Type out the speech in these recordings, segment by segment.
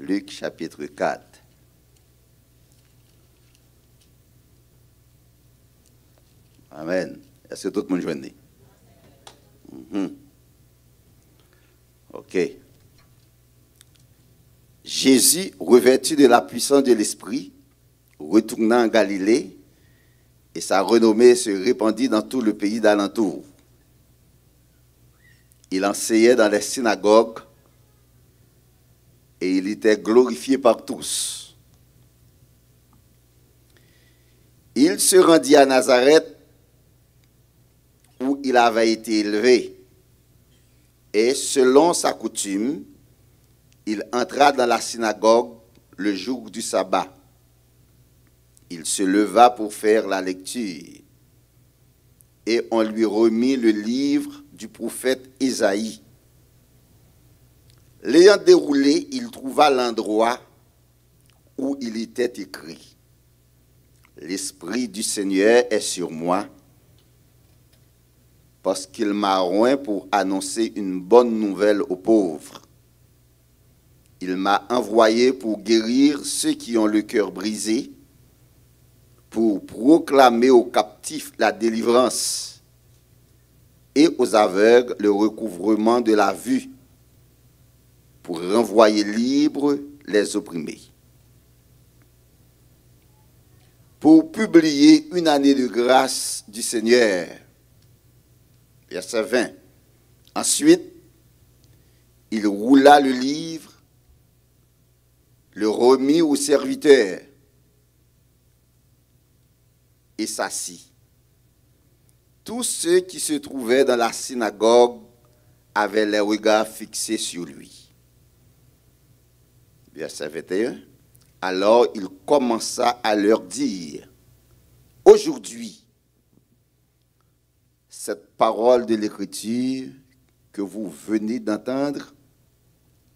Luc chapitre 4. Amen. Est-ce que tout le monde joue? Mhm. Ok. Jésus, revêtu de la puissance de l'Esprit, retourna en Galilée et sa renommée se répandit dans tout le pays d'alentour. Il enseignait dans les synagogues et il était glorifié par tous. Il se rendit à Nazareth où il avait été élevé et selon sa coutume, il entra dans la synagogue le jour du sabbat. Il se leva pour faire la lecture et on lui remit le livre du prophète Isaïe. L'ayant déroulé, il trouva l'endroit où il était écrit. L'Esprit du Seigneur est sur moi parce qu'il m'a oint pour annoncer une bonne nouvelle aux pauvres. Il m'a envoyé pour guérir ceux qui ont le cœur brisé, pour proclamer aux captifs la délivrance et aux aveugles le recouvrement de la vue pour renvoyer libres les opprimés. Pour publier une année de grâce du Seigneur. Verset 20. Ensuite, il roula le livre, le remit aux serviteurs, et s'assit. Tous ceux qui se trouvaient dans la synagogue avaient les regards fixés sur lui verset 21, alors il commença à leur dire, aujourd'hui, cette parole de l'Écriture que vous venez d'entendre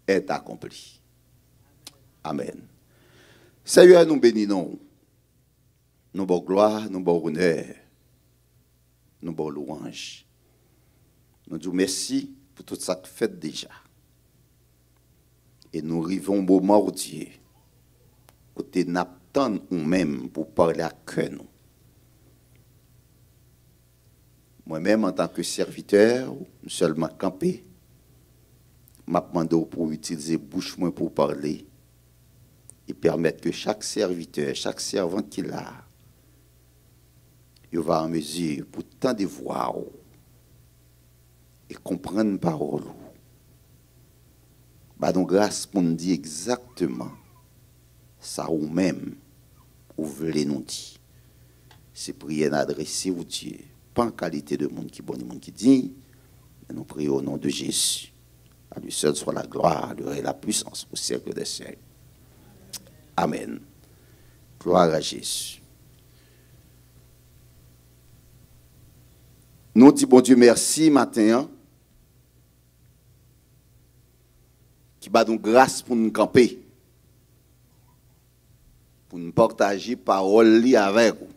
est accomplie. Amen. Seigneur, nous bénissons. Nous bonne gloire, nous bons honneur, nous bons louanges. Nous disons merci pour tout ça que fait déjà. Et nous arrivons au moment où Dieu, côté n'attend ou même pour parler à que nous. Moi-même, en tant que serviteur, seulement campé, je demandé pour utiliser bouche pour parler et permettre que chaque serviteur, chaque servante qu'il a, il va en mesure pour tant de voir et comprendre parole. Pas bah, donc grâce qu'on nous exactement ça ou même ou voulez nous dire. C'est prières d'adresser vous Dieu, pas en qualité de monde qui bon monde qui dit, mais nous prions au nom de Jésus. À lui seul soit la gloire, et la puissance au siècle des siècles. Amen. Gloire à Jésus. Nous disons bon Dieu merci matin. Hein. qui bat donc grâce pour nous camper, pour nous partager parole avec vous.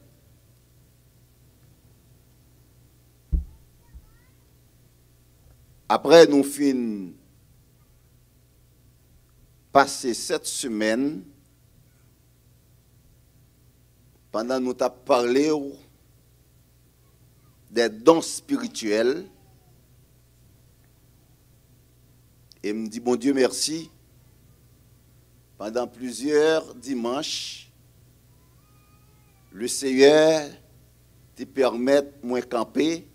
Après, nous passé cette semaine, pendant que nous avons parlé des dons spirituels, et me dit, bon Dieu, merci. Pendant plusieurs dimanches, le Seigneur te permet de camper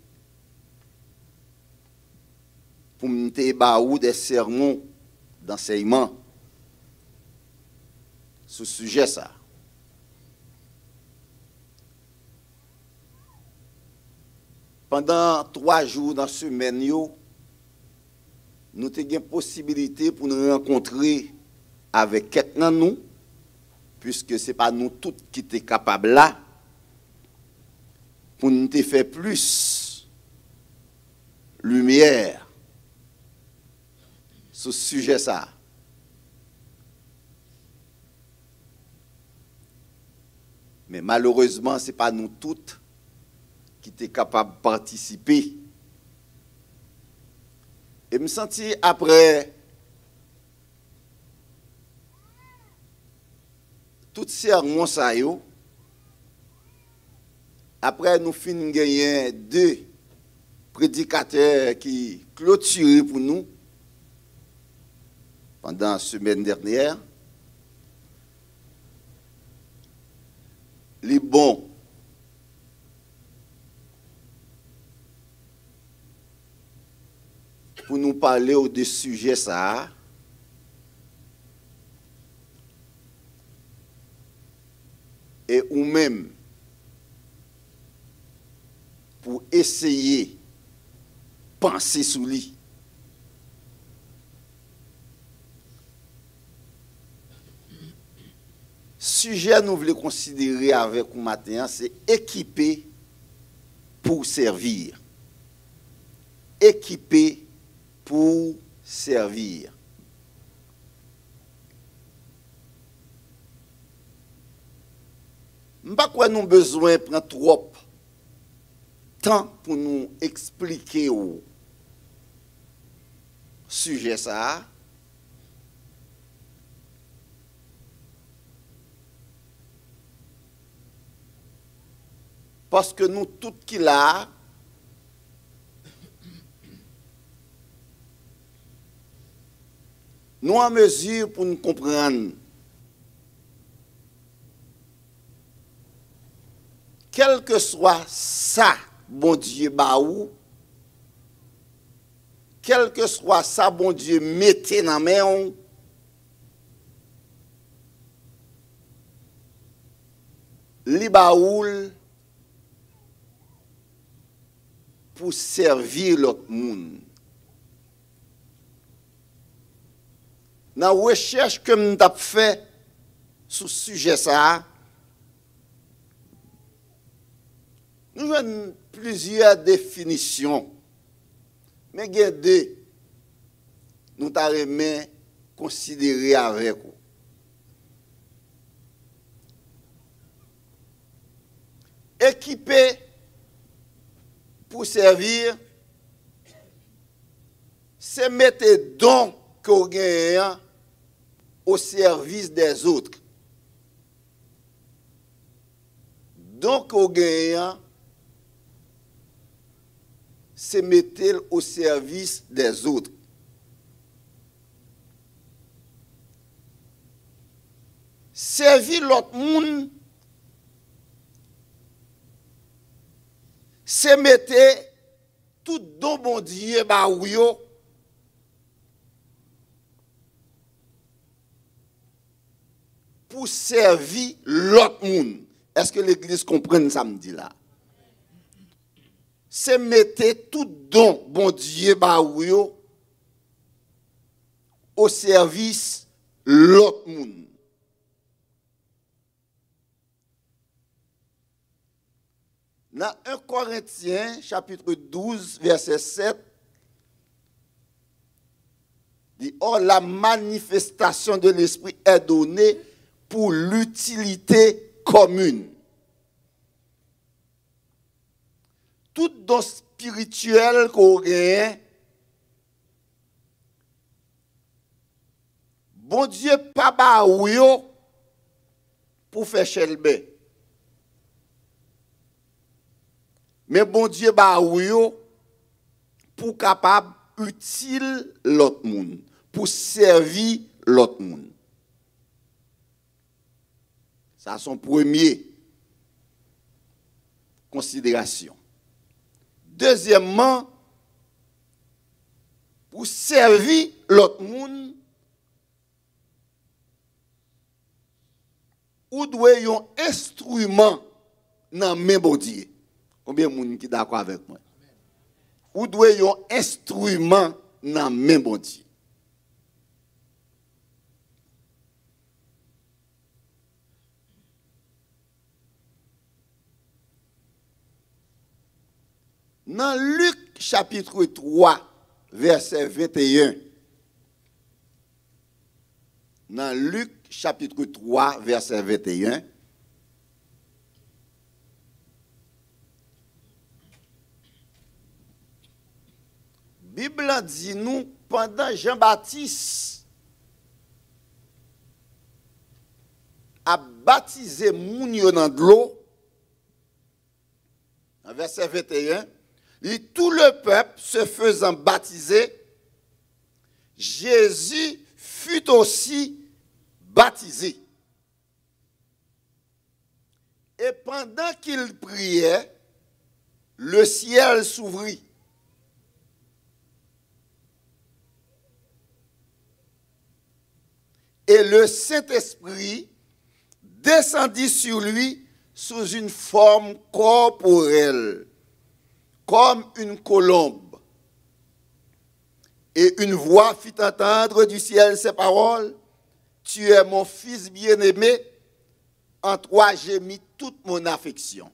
pour me faire des sermons d'enseignement sur ce sujet ça. Pendant trois jours dans ce semaine, nous avons une possibilité pour nous rencontrer avec quelqu'un nous, puisque ce n'est pas nous tous qui sommes capables là, pour nous faire plus lumière sur ce sujet ça. Mais malheureusement, ce n'est pas nous toutes qui sommes capables de participer et je me senti après tout ces ça après nous finissons gagner deux prédicateurs qui clôturaient pour nous pendant la semaine dernière. Les bons nous parler de ce sujet ça. Et ou même pour essayer penser sous lui. Sujet nous voulons considérer avec vous matin, c'est équiper pour servir. Équiper pour servir. pas quoi nous besoin de trop de temps pour nous expliquer au sujet ça? Parce que nous tout qui là, Nou an mezir pou nou kompren. Kelke swa sa bon diye ba ou. Kelke swa sa bon diye mette nan men ou. Li ba oul pou servi lak moun. dans la recherche que nous avons fait sur ce sujet, ça, nous avons plusieurs définitions. Mais il y a deux. Nous avons considéré avec vous. Équipé pour servir, c'est mettre donc Kou genye an, Ou servis de zout. Donk ou genye an, Se metel ou servis de zout. Servi lot moun, Se metel, Tout donbondye ba ou yo, oh, pour servir l'autre monde. Est-ce que l'Église comprend ça me là? C'est mettre tout don, bon Dieu, bah, au service l'autre monde. Dans 1 Corinthiens, chapitre 12, verset 7, dit, Or, la manifestation de l'Esprit est donnée pour l'utilité commune. Tout le spirituel qu'on bon Dieu pas pour faire chelbe. Mais bon Dieu pour pour capable utile l'autre monde, pour servir l'autre monde. Ça, son premier considération. Deuxièmement, pour servir l'autre monde, ou doit un instrument dans main même Dieu. Combien de monde qui d'accord avec moi? Ou doit un instrument dans main bon Dieu. nan Luke chapitre 3 verset 21, nan Luke chapitre 3 verset 21, Bibla di nou pandan Jean-Baptiste a baptize moun yo nan glou nan verset 21, Et tout le peuple se faisant baptiser, Jésus fut aussi baptisé. Et pendant qu'il priait, le ciel s'ouvrit. Et le Saint-Esprit descendit sur lui sous une forme corporelle comme une colombe. Et une voix fit entendre du ciel ces paroles, Tu es mon fils bien-aimé, en toi j'ai mis toute mon affection.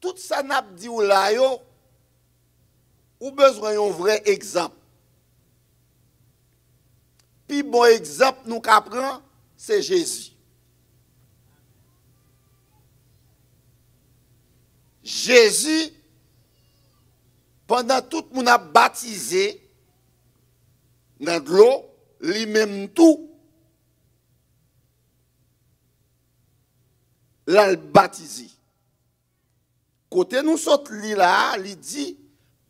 Tout ça n'a pas dit ou là, ou besoin d'un vrai exemple. Puis bon exemple nous qu'apprend, c'est Jésus. Jésus, pendant tout le monde a baptisé dans l'eau, lui-même tout, l'a baptisé. Côté nous sommes là, il dit,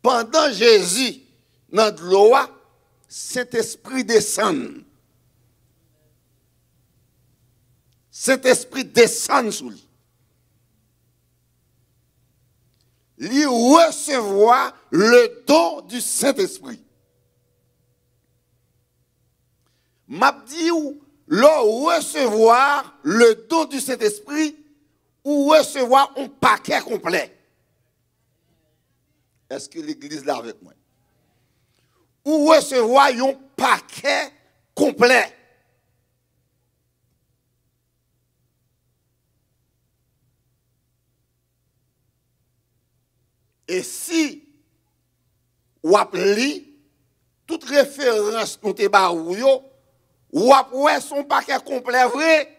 pendant Jésus, dans l'eau, cet esprit descend. Saint-Esprit descend sur lui. Lui recevoir le don du Saint-Esprit. M'a dit ou recevoir le don du Saint-Esprit ou recevoir un paquet complet. Est-ce que l'Église là avec moi? recevoir un paquet complet. Et si ou toute référence nous te ou yo, ou son paquet complet vrai.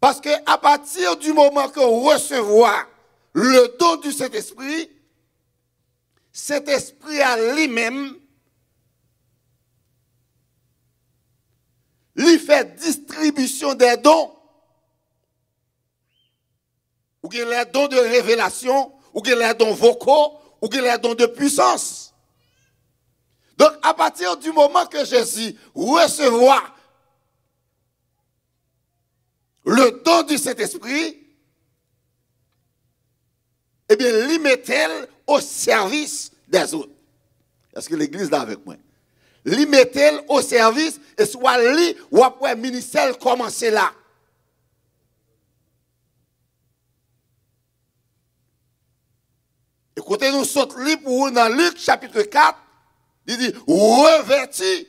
Parce que à partir du moment que recevoir le don du Saint-Esprit, cet esprit à lui-même, lui fait distribution des dons. Ou a les dons de révélation, ou bien les dons vocaux, ou bien les dons de puissance. Donc, à partir du moment que Jésus recevra le don du Saint-Esprit, eh bien, lui met-elle au service des autres. Est-ce que l'Église là avec moi? L'y mettez au service et soit lui ou après ministère commencer là. Écoutez, nous sommes libre pour dans Luc chapitre 4, il dit reverti.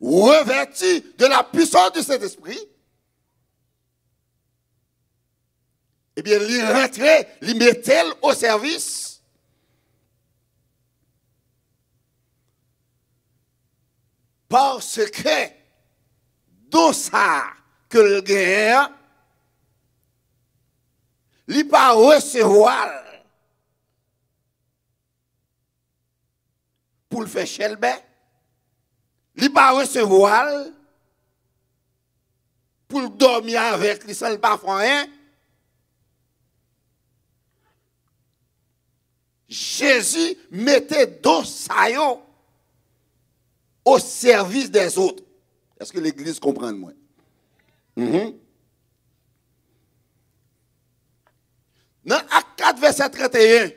revêti de la puissance du Saint-Esprit eh bien, il rentrait, il mettait au service. Parce que, dans ça que le guerre il n'est pas recevoir pour le faire chelbe, il n'est pas recevoir pour dormir avec lui sans le Jésus mettait dos au service des autres. Est-ce que l'Église comprend moi? Mm Dans Acte 4, verset 31,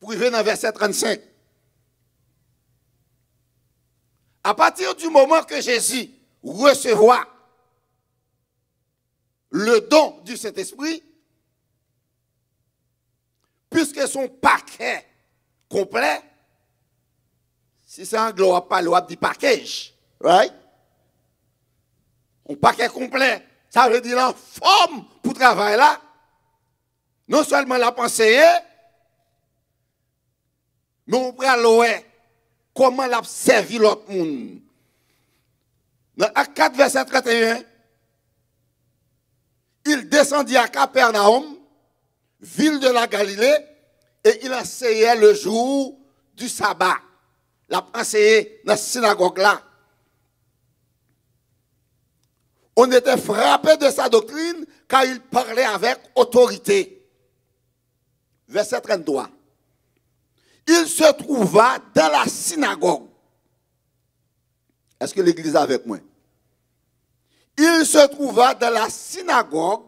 pour dans verset 35, à partir du moment que Jésus recevra le don du Saint-Esprit, puisque son paquet complet, si c'est un gloire, pas on dit package, right? Un paquet complet, ça veut dire la forme pour travailler là. Non seulement la pensée, mais on pourrait l'oué, comment l'a servi l'autre monde. Dans 4 verset 31, il descendit à Capernaum, ville de la Galilée, et il essayait le jour du sabbat. Il a enseigné dans la synagogue là. On était frappé de sa doctrine car il parlait avec autorité. Verset 33. Il se trouva dans la synagogue. Est-ce que l'Église est avec moi? Il se trouva dans la synagogue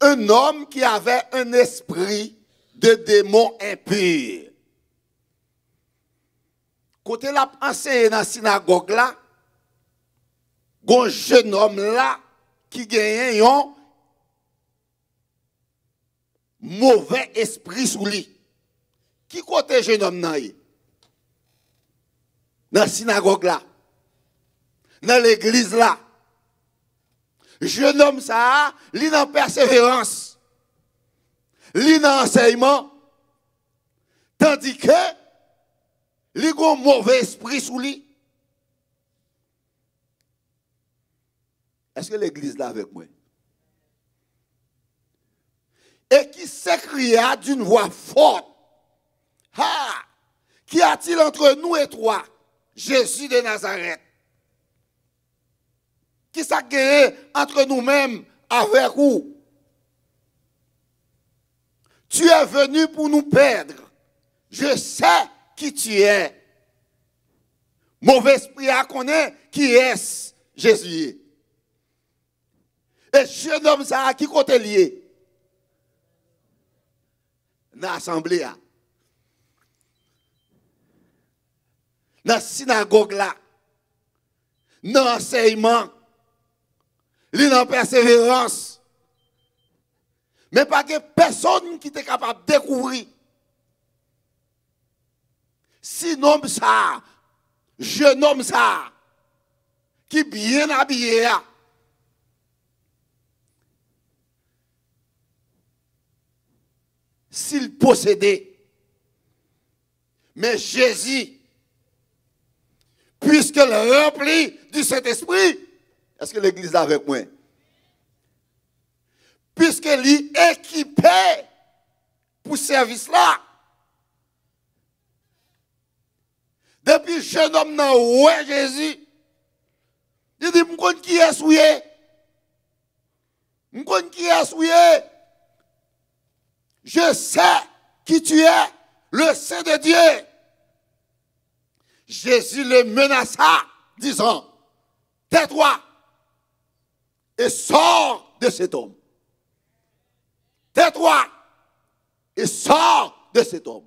un homme qui avait un esprit de démon impur. Côté l'a enseigné dans la synagogue là, un jeune homme là qui gagne un mauvais esprit sous lui. Qui côté jeune homme là Dans la synagogue là. Dans l'église là. Je nomme ça, est en persévérance, tandis que les mauvais esprit sous lui. Est-ce que l'église là avec moi? Et qui s'écria d'une voix forte. Ah! Qui a-t-il entre nous et toi, Jésus de Nazareth? qui s'aguerre entre nous-mêmes avec où Tu es venu pour nous perdre. Je sais qui tu es. Mauvais esprit à connaître qui est Jésus. Et je nomme ça à qui côté lié? Dans l'assemblée. Hein. Dans la synagogue là. Dans l'enseignement. L'île en persévérance. Mais pas que personne qui est capable de découvrir. nomme ça, je nomme ça, qui bien habillé hein. S'il possédait. Mais Jésus, puisque le rempli du Saint-Esprit, est-ce que l'église est avec moi? Puisque est équipée pour ce service là. Depuis jeune homme nomme ouais Jésus. Il dit, pas qui est souillé? pas qui est souillé? Je sais qui tu es, le Saint de Dieu. Jésus le menaça, disant, tais-toi, et sors de cet homme. Tais-toi et sors de cet homme.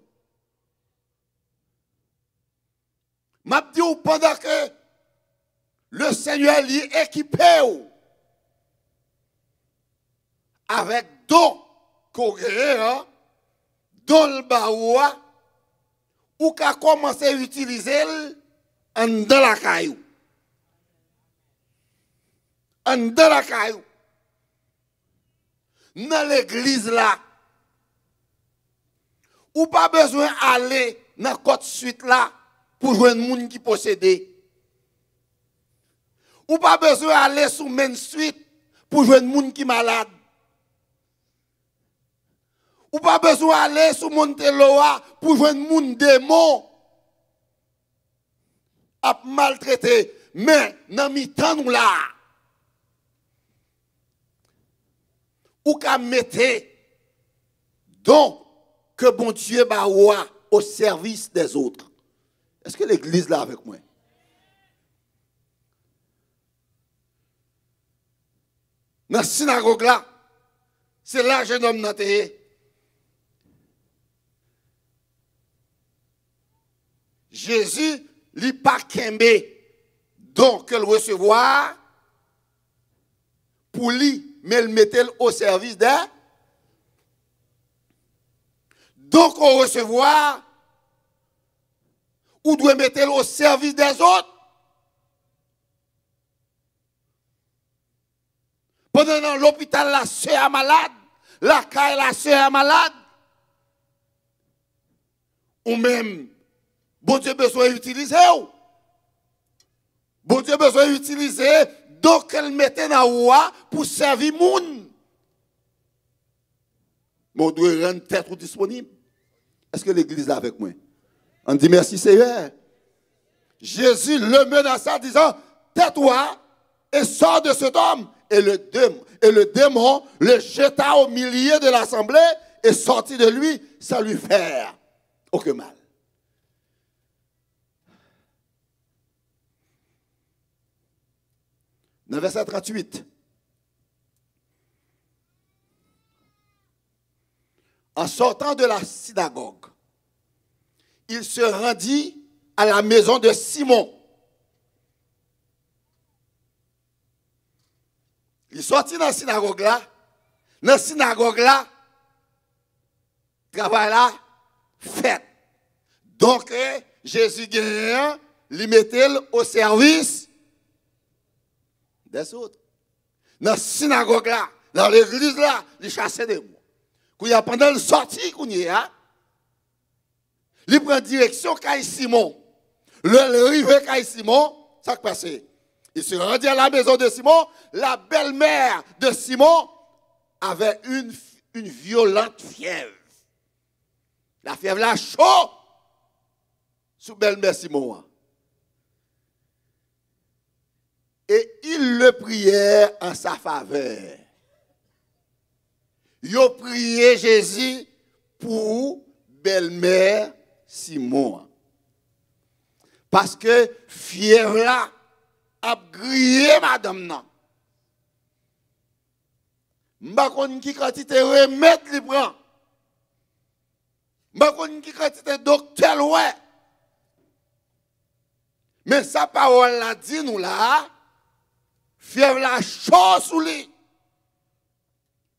M'a dit pendant que le Seigneur l'y équipé avec don coréen, hein, don le baoua, ou qu'a commencé à utiliser dans la caillou en dans la dans l'église là, ou pas besoin d'aller dans côte suite là pour jouer un monde qui possédait. Ou pas besoin d'aller sous main suite pour jouer un monde qui malade. Ou pas besoin d'aller sous Monteloa pour jouer un monde démon à maltraité Mais dans mi-temps là, ou qu'à mettre donc que bon Dieu va au service des autres. Est-ce que l'Église là avec moi? Dans la synagogue là, c'est là jeune homme n'a Jésus n'est pas donc le recevoir pour lui mais elle mettait au service des. Donc, on recevoir, ou doit mettre au service des autres. Pendant que l'hôpital, la soeur est malade, la caille, la soeur malade. Ou même, bon Dieu besoin d'utiliser. Bon Dieu besoin d'utiliser donc elle mettait dans roi pour servir monde. Mais on doit rendre disponible. Est-ce que l'église est avec moi? On dit merci Seigneur. Jésus le menaça en disant, tais-toi et sors de cet homme. Et le, démon, et le démon le jeta au milieu de l'assemblée et sortit de lui sans lui faire aucun mal. Dans verset 38. En sortant de la synagogue, il se rendit à la maison de Simon. Il sortit dans la synagogue là. Dans la synagogue là, travail là, fait. Donc, euh, Jésus gagnant, il mettait au service des autres. Dans la synagogue là, dans l'église là, ils chassaient des mots. Quand il a pendant le sorti, qu'on y a, il prend direction Kai Simon. Le rivet Kai Simon, ça qui Il se rendit à la maison de Simon. La belle-mère de Simon avait une, une violente fièvre. La fièvre là, chaud, sous belle-mère Simon. Hein. et il le priait en sa faveur. Il a prié Jésus pour belle-mère Simon. Parce que fière là a grillé madame nan. M'bakon qui quantité remède li prend. ki qui quantité docteur ouais. Mais sa parole la dit nous là, fièvre la chose sous lui.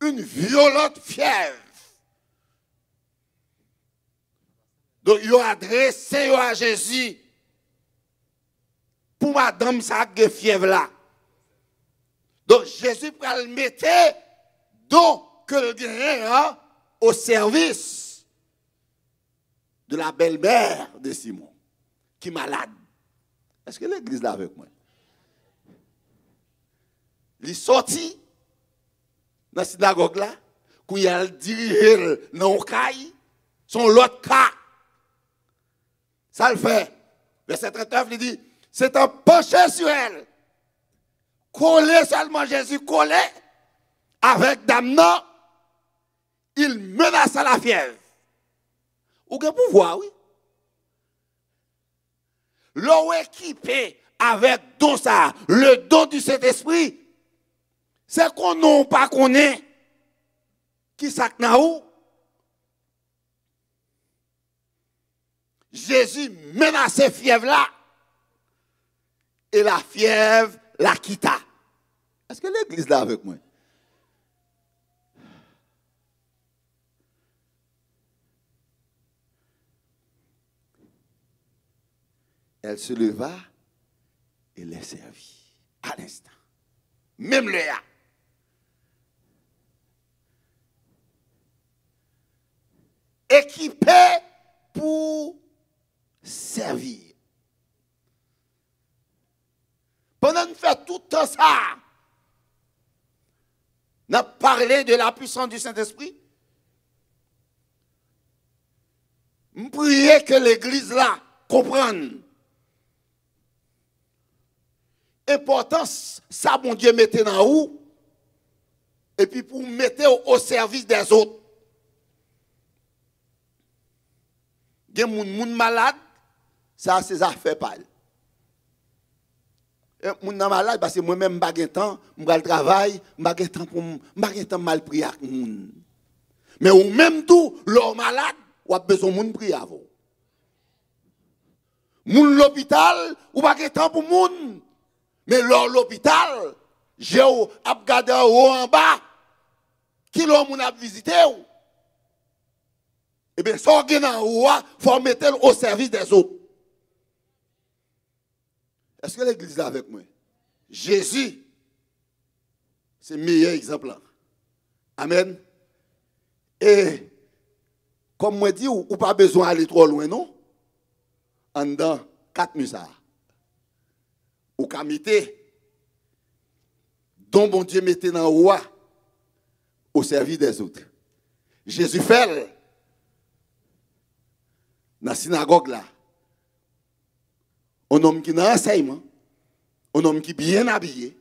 Une violente fièvre. Donc, il a adressé à Jésus pour madame ça fièvre là. Donc, Jésus pour le donc que le guérir hein, au service de la belle-mère de Simon, qui est malade. Est-ce que l'Église là avec moi? Il sorti dans la synagogue là, qu'il a dirigé dans cas, son l'autre cas. Ça le fait. Verset 39, il dit, c'est un penché sur elle. Collé seulement Jésus, collé avec Damnan, il menaça la fièvre. Ou pouvoir, oui. L'eau équipée avec don ça, le don du Saint-Esprit, c'est qu'on n'a pas qu'on est qui où? Jésus cette fièvre là et la fièvre la quitta. Est-ce que l'église là avec moi? Elle se leva et les servit à l'instant. Même le équipé pour servir. Pendant que nous faisons tout ça, nous parlons parlé de la puissance du Saint-Esprit. Nous prions que l'Église là comprenne l'importance ça mon Dieu mettez dans où et puis pour mettre au service des autres. gen moun moun malade, ça c'est affaire pas Moun nan malade parce que moi-même pas de temps, le travail, pas de temps pour pas de mal prier à moun. Mais ou même tout, l'homme malade, ou a besoin moun prier à vous. Moun l'hôpital, ou pas de temps pour moun. Mais l'hôpital, j'ai ou ap gade ou en bas, qui l'homme moun a visité ou. Eh bien, si on un roi, il faut mettre au service des autres. Est-ce que l'Église est avec moi? Jésus, c'est le meilleur exemple. Amen. Et, comme moi dit, ou, pas besoin d'aller trop loin, non? En dedans, quatre Ou comité, Dont bon Dieu mettait dans le roi au service des autres. Jésus fait synagogue là. Un homme qui n'a enseignement, un homme qui est bien habillé,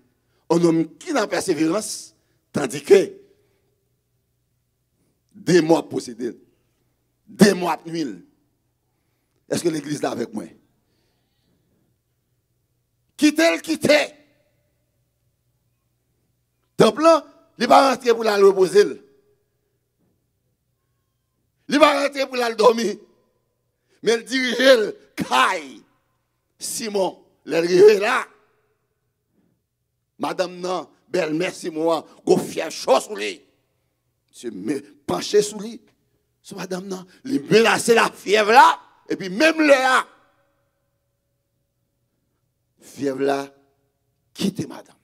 un homme qui n'a persévérance, tandis que des mois possédés, des mois nuit. Est-ce que l'église là avec moi? Quittez, quittez. Temple plan il va rentrer pour la reposer. Il va rentrer pour la dormir. Mais elle dirigeait le caille. Simon, l'arrivée là. Madame, non, belle merci moi. go fier chaud sur lui. Monsieur, penché sur lui. madame, non, lui c'est la fièvre là. Et puis même là. Fièvre là, quittez madame.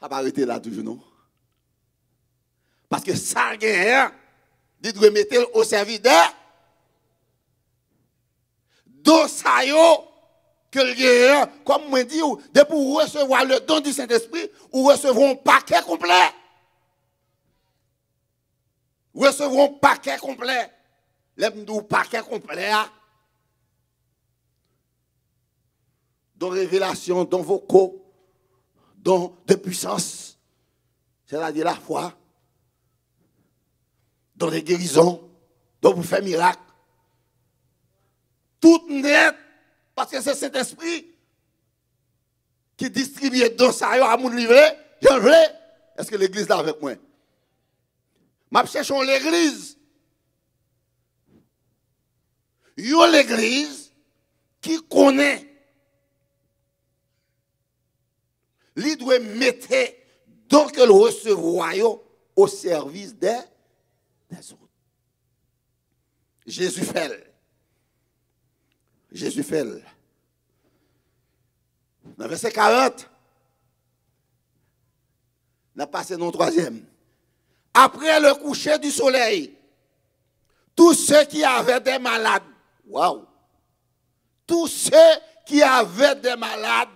va ah, bah, arrêter là toujours, non parce que ça gagne, hein, dit de mettre au service de Dosayo que le comme moi dit, de pour recevoir le don du Saint-Esprit, ou recevrons un paquet complet. Recevrons un paquet complet. un paquet complet. Hein. Dans révélation, dans vocaux, dans de puissance. C'est-à-dire la foi dans les guérisons, donc vous faites miracle. Tout net, parce que c'est cet esprit qui distribue dans sa à mon livre. j'en Est-ce que l'église là avec moi? Je cherche l'église. Yo l'église qui connaît. Lui doit mettre donc le royaume au service des Jésus fait. Jésus fait. Dans verset 40, on a passé non troisième. Après le coucher du soleil, tous ceux qui avaient des malades, waouh, tous ceux qui avaient des malades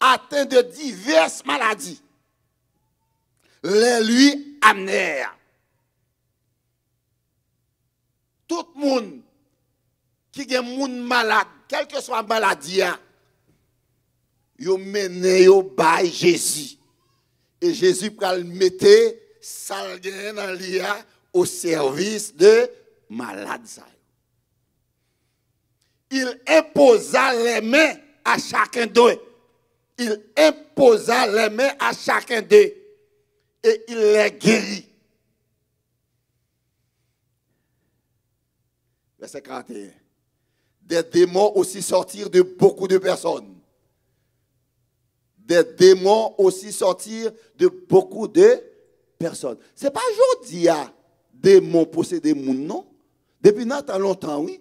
atteints de diverses maladies, les lui amenèrent. tout le monde qui est malade, quelle que soit la maladie, vous menez au Jésus. Et Jésus a le mettre au service de malades. Il imposa les mains à chacun d'eux. Il imposa les mains à chacun d'eux. Et il les guérit. verset 41. Des démons aussi sortir de beaucoup de personnes. Des démons aussi sortir de beaucoup de personnes. Ce n'est pas aujourd'hui à démons posséder mon non. Depuis longtemps, oui.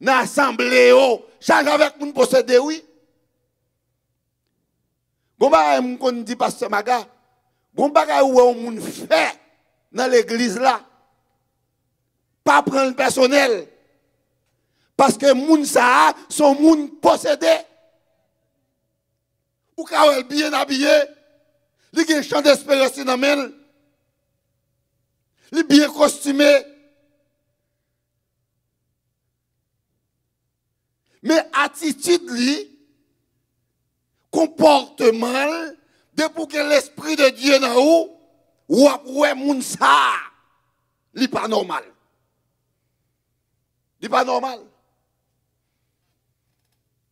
Dans l'assemblée, chaque oh, avec nous posséder, oui. les démons je pas ce maga. on bah, fait dans l'église là. Pas prendre le personnel. Parce que moun ça son moun possédé. Ou quand elle bien habillé, il y a un chant d'espérance dans elle. bien costumés Mais attitude li, comportement, de pour que l'esprit de Dieu dans vous, ou après moun ça, li pas normal. Li pas normal.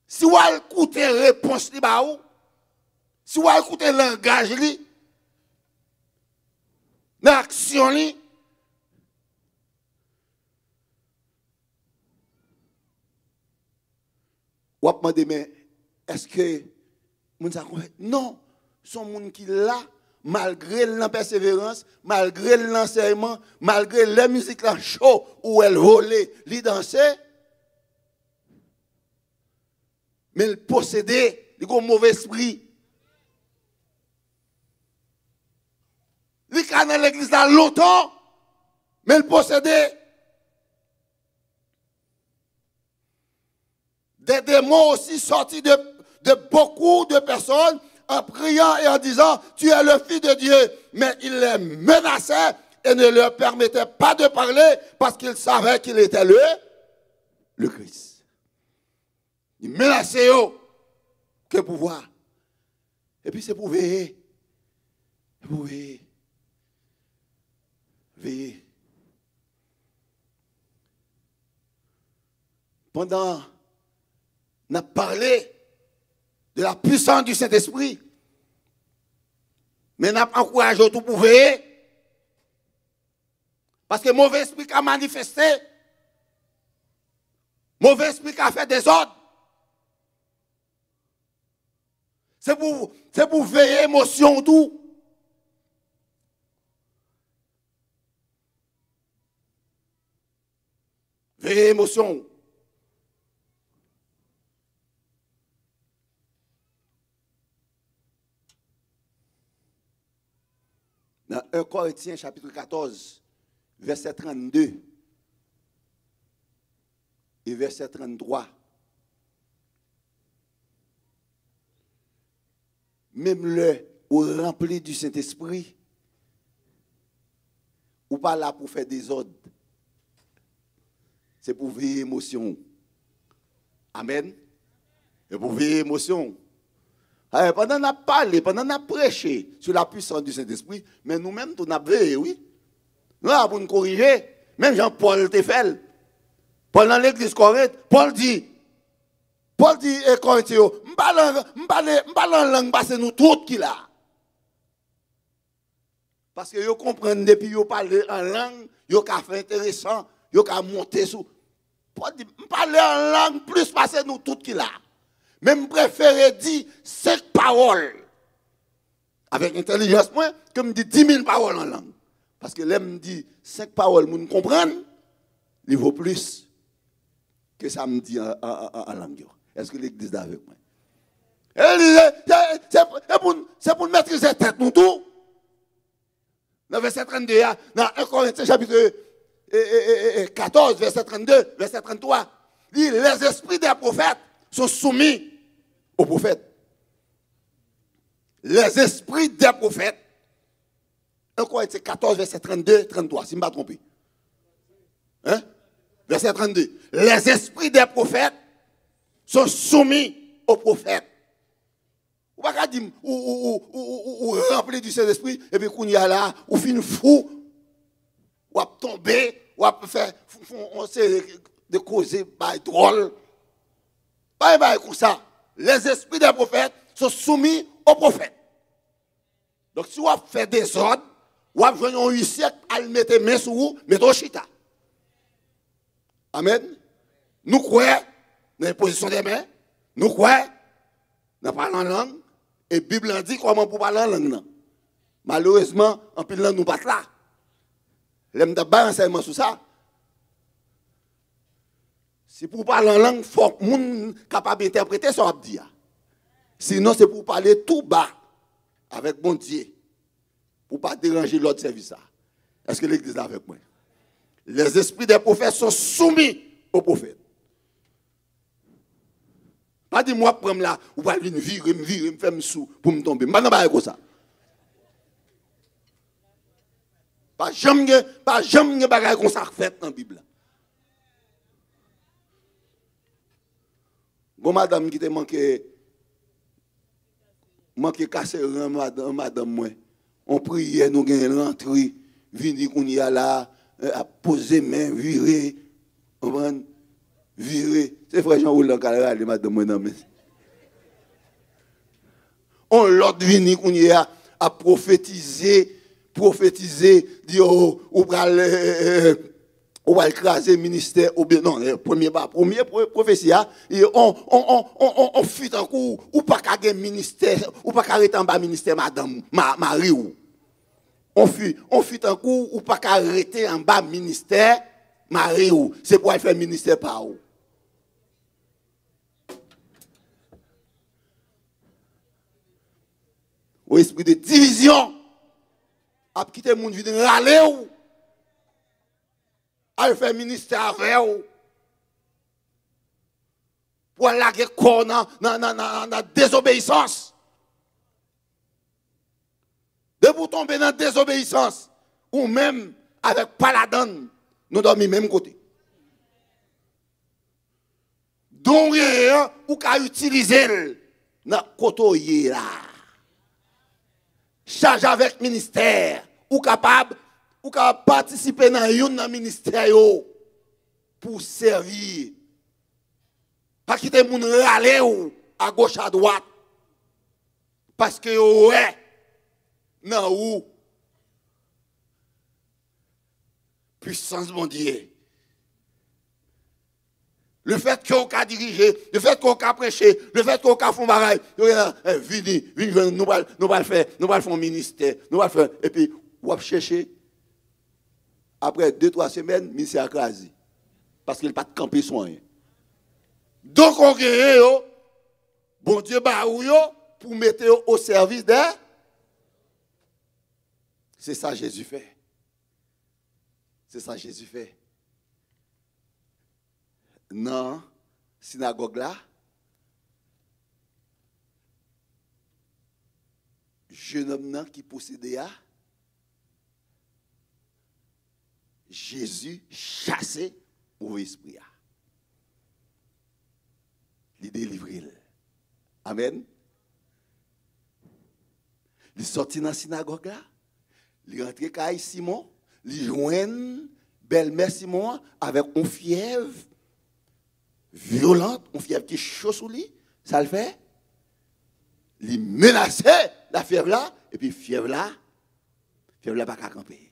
Si vous écoutez la réponse, li ba si vous écoutez le langage, li, l'action, li, vous demandez, mais est-ce que Non Ce Non, son moun qui là, malgré la persévérance, malgré l'enseignement, malgré la musique là chaud où elle volait, elle dansait. Mais elle possédait, il un mauvais esprit. Il est dans l'église longtemps, mais il possédait. Des démons aussi sortis de, de beaucoup de personnes en priant et en disant, tu es le fils de Dieu. Mais il les menaçait et ne leur permettait pas de parler parce qu'il savait qu'il était le, le Christ. Il menaçait eux que pouvoir. Et puis c'est pour veiller. veiller. Veiller. Pendant, n'a parlé de la puissance du Saint-Esprit. Mais n'a pas encouragé tout pour veiller. Parce que mauvais esprit a manifesté. Mauvais esprit a fait des ordres. C'est pour, pour veiller émotion tout. Veiller émotion. Dans 1 Corinthiens chapitre 14, verset 32 et verset 33. Même le ou rempli du Saint-Esprit, ou pas là pour faire des ordres. C'est pour veiller émotion. Amen. Et pour veiller émotion. Alors, eh, pendant qu'on a parlé, pendant qu'on a prêché sur la puissance du Saint-Esprit, mais nous-mêmes, nous avons veillé, oui. Nous avons corriger. Même Jean-Paul te fait. l'église correcte, Paul dit, Paul dit, et eh, Corinthiens, je ne parle en langue, que nous tous qui là. Parce que vous comprenez, depuis que vous parlez en langue, vous avez fait intéressant, vous avez monté sous. Paul dit, je parle en langue plus, parce que nous toutes qui là. Même préférer dire 5 paroles avec intelligence moins que me dit 10 000 paroles en langue. Parce que l'homme me dit 5 paroles, nous comprendre. il vaut plus que ça me dit en, en, en, en langue. Est-ce que l'Église est avec moi? C'est pour maîtriser tête, nous tout. Dans verset 32, dans 1 Corinthiens chapitre 14, verset 32, verset 33, dit les esprits des prophètes sont soumis aux prophètes. Les esprits des prophètes, encore c'est 14, verset 32, 33, si je ne me trompe. Hein? Verset 32. Les esprits des prophètes sont soumis aux prophètes. Ou pas dire, ou, ou, ou, rempli du Saint-Esprit, et puis qu'on y a là, ou fin fou, ou a tomber, ou à faire, on sait de causer, bah, drôles comme ça. Les esprits des prophètes sont soumis aux prophètes. Donc si vous faites des ordres, vous avez un siècles à mettre mettre main sur vous, mettez au chita. Amen. Nous croyons dans les position des mains, nous croyons dans parlant langue, et la Bible dit comment pour parler en langue. Malheureusement, en langue, nous ne pas là. L'aime un enseignement sur ça. C'est pour parler en langue, forte. faut que capable d'interpréter ce qu'on dit. Hein. Sinon, c'est pour parler tout bas avec mon Dieu, pour ne pas déranger l'autre service. Hein. Est-ce que l'Église est avec moi? Les esprits des prophètes sont soumis aux prophètes. Pas dit moi prendre là, ou pas venir virer, me me faire me sous pour me tomber. Maintenant pas bah, comme ça. Pas jamais pas jamais bagarre comme ça fait dans la Bible. Bon madame qui te manqué manqué casser madame madame moi. On priait nous gagnons l'entrée, vini qu'on y a là euh, à poser main virer on virer. C'est vrai Jean Roland qui a madame moi mais, On l'autre vini qu'on y a à prophétiser prophétiser dire oh, ou pral euh, euh, ou va écraser ministère, ou bien non, le premier, premier prophétie, hein, on, on, on, on, fuit en coup ou pas qu'à un ministère, ou pas qu'à en bas ministère, madame, Marie On fuit, on fuit en coup ou pas qu'à arrêter en bas ministère, Marie ou. C'est pour faire ministère par où. Au esprit de division, à quitter le monde, râler ou. al fè ministè a vè ou, pou an lage kò nan, nan, nan, nan, nan, nan désobeysans. De pou tombe nan désobeysans, ou mèm, avèk paladan, nou do mi mèm kote. Don yè, ou ka utilizèl, nan koto yè la. Chage avèk ministè, ou kapab, pour participer dans le ministère pour servir. Pas quitter gens râler à gauche à droite. Parce que ouais, dans ou. Puissance mon Dieu. Le fait qu'on a dirigé, le fait qu'on a prêché, le fait qu'on a fait bagaille, eh, nous allons faire, nous allons faire un ministère, nous allons faire, et puis, vous chercher après deux, trois semaines, il s'est crasé. Parce qu'il n'a pas de camper soin. Donc, on gagne, bon Dieu, bah, pour mettre au service de. C'est ça Jésus fait. C'est ça Jésus fait. Dans synagogue là, jeune homme qui possédait ah, Jésus chassé au esprit. Il délivré. Amen. Il sortit dans la synagogue Il rentre avec Simon. Il joint belle-mère Simon avec une fièvre violente, une fièvre qui est chaud sous lui. Ça le fait. Il menaçait la fièvre là. Et puis fièvre là, fièvre là pas qu'à camper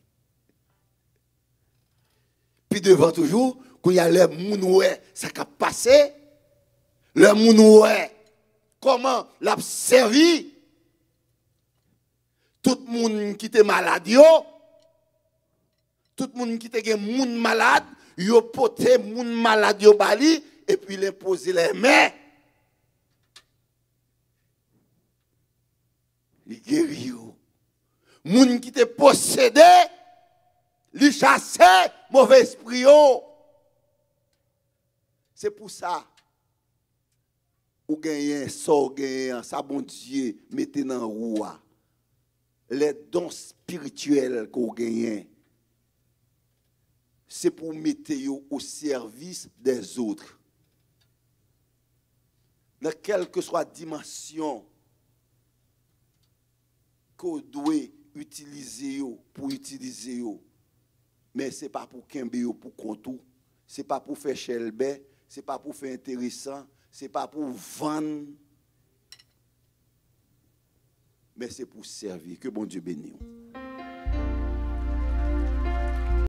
devant toujours, qu'il y a les mounouais, ça qui a passé, les mounouais, comment l'a servi, tout le monde qui était malade, yo, tout le monde qui était moun malade, yo poté moun malade yo bali, et puis il posé les mains. Il guérit. Moun qui était possédé, lui chasser mauvais esprit. C'est pour ça ou gagner, sort gagner, hein, ça bon Dieu, mettez dans roi. Hein. Les dons spirituels qu'on gagne, c'est pour mettre au service des autres. Dans quelle que soit la dimension qu'on doit utiliser pour utiliser, mais ce n'est pas pour Kembe ou pour Contour, ce n'est pas pour faire Chelbet, ce n'est pas pour faire intéressant, ce n'est pas pour vendre, mais c'est pour servir. Que bon Dieu bénisse.